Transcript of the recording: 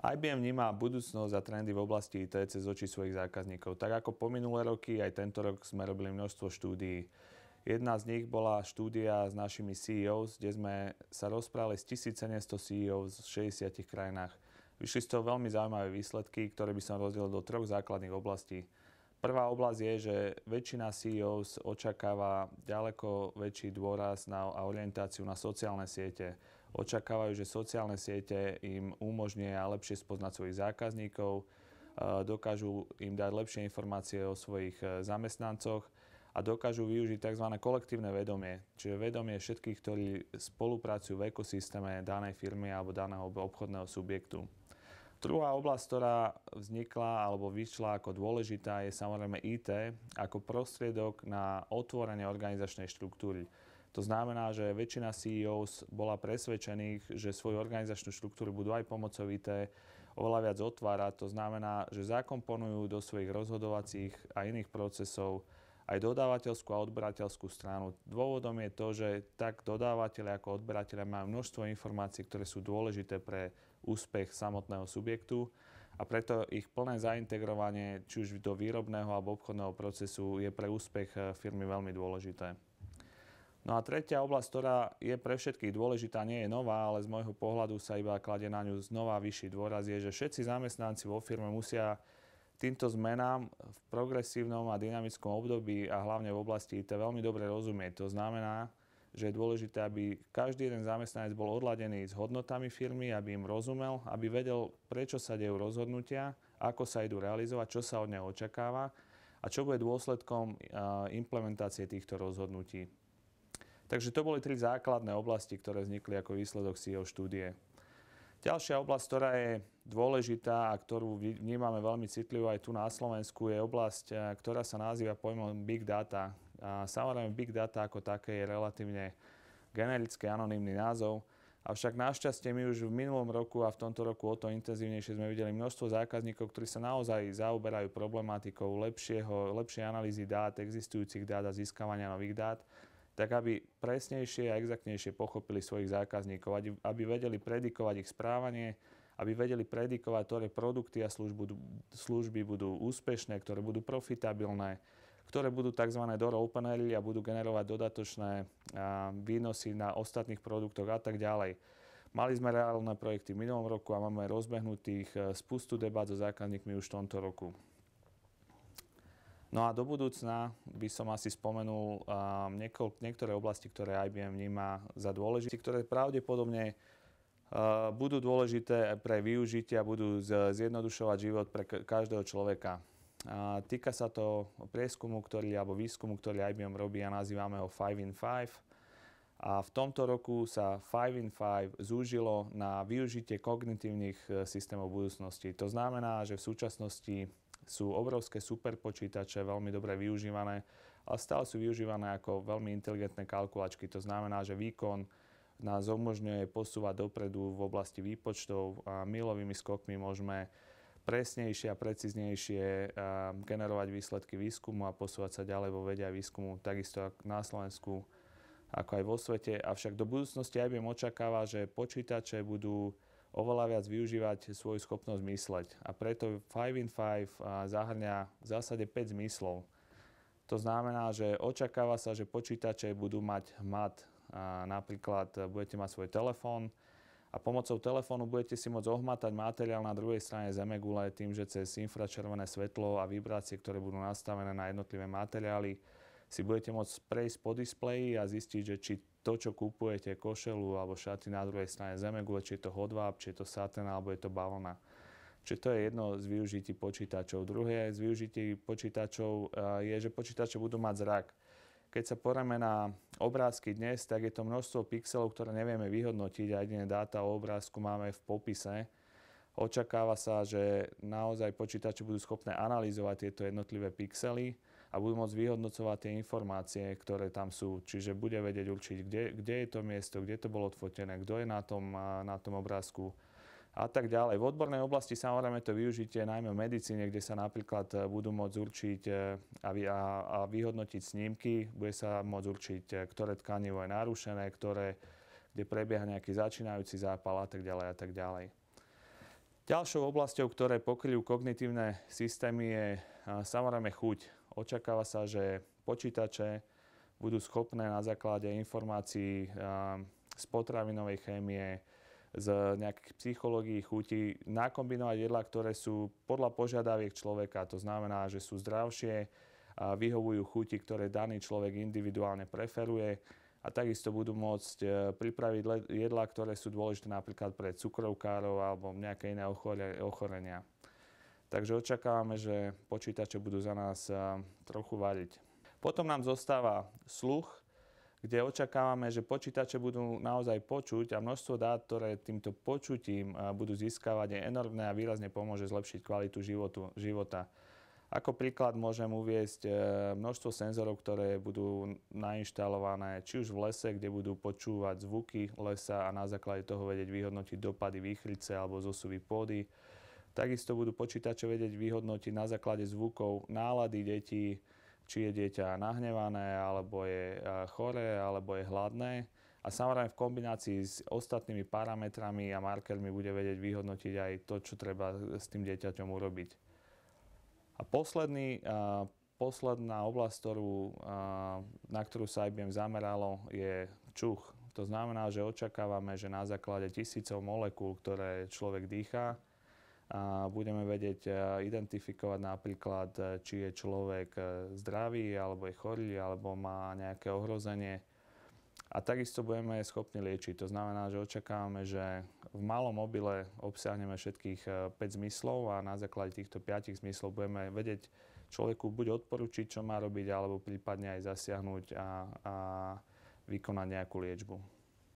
IBM vníma budúcnosť a trendy v oblasti IT cez oči svojich zákazníkov. Tak ako po minulé roky, aj tento rok sme robili množstvo štúdií. Jedna z nich bola štúdia s našimi CEOs, kde sme sa rozprávali s 1700 CEO z 60 krajinách. Vyšli z toho veľmi zaujímavé výsledky, ktoré by som rozdelil do troch základných oblastí. Prvá oblasť je, že väčšina CEO očakáva ďaleko väčší dôraz na, a orientáciu na sociálne siete Očakávajú, že sociálne siete im umožnia lepšie spoznať svojich zákazníkov, e, dokážu im dať lepšie informácie o svojich e, zamestnancoch a dokážu využiť tzv. kolektívne vedomie, čiže vedomie všetkých, ktorí spolupracujú v ekosystéme danej firmy alebo daného obchodného subjektu. Druhá oblasť, ktorá vznikla alebo vyšla ako dôležitá, je samozrejme IT ako prostriedok na otvorenie organizačnej štruktúry. To znamená, že väčšina CEO bola presvedčených, že svoju organizačnú štruktúru budú aj pomocovité oveľa viac otvárať. To znamená, že zakomponujú do svojich rozhodovacích a iných procesov aj dodávateľskú a odberateľskú stranu. Dôvodom je to, že tak dodávateľe ako odberateľe majú množstvo informácií, ktoré sú dôležité pre úspech samotného subjektu a preto ich plné zaintegrovanie či už do výrobného alebo obchodného procesu je pre úspech eh, firmy veľmi dôležité. No a tretia oblasť, ktorá je pre všetkých dôležitá, nie je nová, ale z môjho pohľadu sa iba klade na ňu znova vyšší dôraz, je, že všetci zamestnanci vo firme musia týmto zmenám v progresívnom a dynamickom období a hlavne v oblasti IT veľmi dobre rozumieť. To znamená, že je dôležité, aby každý jeden zamestnanec bol odladený s hodnotami firmy, aby im rozumel, aby vedel, prečo sa dejú rozhodnutia, ako sa idú realizovať, čo sa od neho očakáva a čo bude dôsledkom implementácie týchto rozhodnutí. Takže to boli tri základné oblasti, ktoré vznikli ako výsledok jeho štúdie. Ďalšia oblasť, ktorá je dôležitá a ktorú vnímame veľmi citlivo aj tu na Slovensku, je oblasť, eh, ktorá sa nazýva pojmom Big Data. A samozrejme, Big Data ako také je relatívne generický anonimný názov, avšak našťastie my už v minulom roku a v tomto roku o to intenzívnejšie sme videli množstvo zákazníkov, ktorí sa naozaj zaoberajú problematikou lepšieho, lepšej analýzy dát, existujúcich dát a získavania nových dát tak aby presnejšie a exaktnejšie pochopili svojich zákazníkov, aby vedeli predikovať ich správanie, aby vedeli predikovať, ktoré produkty a služby budú úspešné, ktoré budú profitabilné, ktoré budú tzv. door openery a budú generovať dodatočné výnosy na ostatných produktoch a tak ďalej. Mali sme reálne projekty v minulom roku a máme rozbehnutých e, spustu debát so zákazníkmi už v tomto roku. No a do budúcna by som asi spomenul um, niekoľ, niektoré oblasti, ktoré IBM vníma za dôležité, ktoré pravdepodobne uh, budú dôležité pre využitie a budú zjednodušovať život pre každého človeka. Uh, týka sa to prieskumu, ktorý, alebo výskumu, ktorý IBM robí a nazývame ho 5 in 5. A v tomto roku sa 5 in 5 zúžilo na využitie kognitívnych e, systémov budúcnosti. To znamená, že v súčasnosti sú obrovské superpočítače, veľmi dobre využívané, ale stále sú využívané ako veľmi inteligentné kalkulačky. To znamená, že výkon nás umožňuje posúvať dopredu v oblasti výpočtov a milovými skokmi môžeme presnejšie a preciznejšie eh, generovať výsledky výskumu a posúvať sa ďalej vo vede a výskumu, takisto na Slovensku ako aj vo svete. Avšak do budúcnosti aj viem očakáva, že počítače budú oveľa viac využívať svoju schopnosť mysleť. A preto 5 in 5 zahrňa v zásade 5 zmyslov. To znamená, že očakáva sa, že počítače budú mať mat. napríklad e, budete mať svoj telefón a pomocou telefónu budete si môcť ohmatať materiál na druhej strane zemegule tým, že cez infračervené svetlo a vibrácie, ktoré budú nastavené na jednotlivé materiály, si budete môcť prejsť po displeji a zistiť, že či to, čo kupujete, košelu alebo šaty na druhej strane zemegule, či je to hodváb, či je to satén alebo je to bavlna. Čiže to je jedno z využití počítačov. Druhé z využití počítačov e, je, že počítače budú mať zrak. Keď sa poráme na obrázky dnes, tak je to množstvo pixelov, ktoré nevieme vyhodnotiť a jediné dáta o obrázku máme v popise. Očakáva sa, že naozaj počítače budú schopné analyzovať tieto jednotlivé pixely a budú môcť vyhodnocovať tie informácie, ktoré tam sú. Čiže bude vedieť určiť, kde, kde je to miesto, kde to bolo odfotené, kto je na tom, na tom obrázku a tak ďalej. V odbornej oblasti samozrejme to využite najmä v medicíne, kde sa napríklad e, budú môcť určiť e, a, vy, a, a vyhodnotiť snímky, bude sa môcť určiť, e, ktoré tkanivo je narušené, ktoré, kde prebieha nejaký začínajúci zápal a tak ďalej a tak ďalej. Ďalšou oblasťou, ktoré pokryjú kognitívne systémy, je samozrejme chuť. Očakáva sa, že počítače budú schopné na základe informácií z potravinovej chémie, z nejakých psychológií, chutí, nakombinovať jedlá, ktoré sú podľa požiadaviek človeka. To znamená, že sú zdravšie, a vyhovujú chuti, ktoré daný človek individuálne preferuje a takisto budú môcť e, pripraviť jedlá, ktoré sú dôležité napríklad pre cukrovkárov alebo nejaké iné ochorenia. Takže očakávame, že počítače budú za nás trochu variť. Potom nám zostáva sluch, kde očakávame, že počítače budú naozaj počuť a množstvo dát, ktoré týmto počutím budú získavať, je enormné a výrazne pomôže zlepšiť kvalitu životu, života. Ako príklad môžem uviesť e, množstvo senzorov, ktoré budú nainštalované či už v lese, kde budú počúvať zvuky lesa a na základe toho vedieť vyhodnotiť dopady výchrice alebo zosuvy pôdy, Takisto budú počítače vedieť vyhodnotiť na základe zvukov nálady detí, či je dieťa nahnevané, alebo je e, choré, alebo je hladné. A samozrejme v kombinácii s ostatnými parametrami a markermi bude vedieť vyhodnotiť aj to, čo treba s tým dieťaťom urobiť. A posledný, a e, posledná oblasť, ktorú, a, e, na ktorú sa IBM zameralo, je čuch. To znamená, že očakávame, že na základe tisícov molekúl, ktoré človek dýchá, a budeme vedieť e, identifikovať napríklad, e, či je človek e, zdravý, alebo je chorý, alebo má nejaké ohrozenie. A takisto budeme schopní liečiť. To znamená, že očakávame, že v malom mobile obsiahneme všetkých 5 zmyslov a na základe týchto 5 zmyslov budeme vedieť človeku buď odporučiť, čo má robiť, alebo prípadne aj zasiahnuť a, a vykonať nejakú liečbu.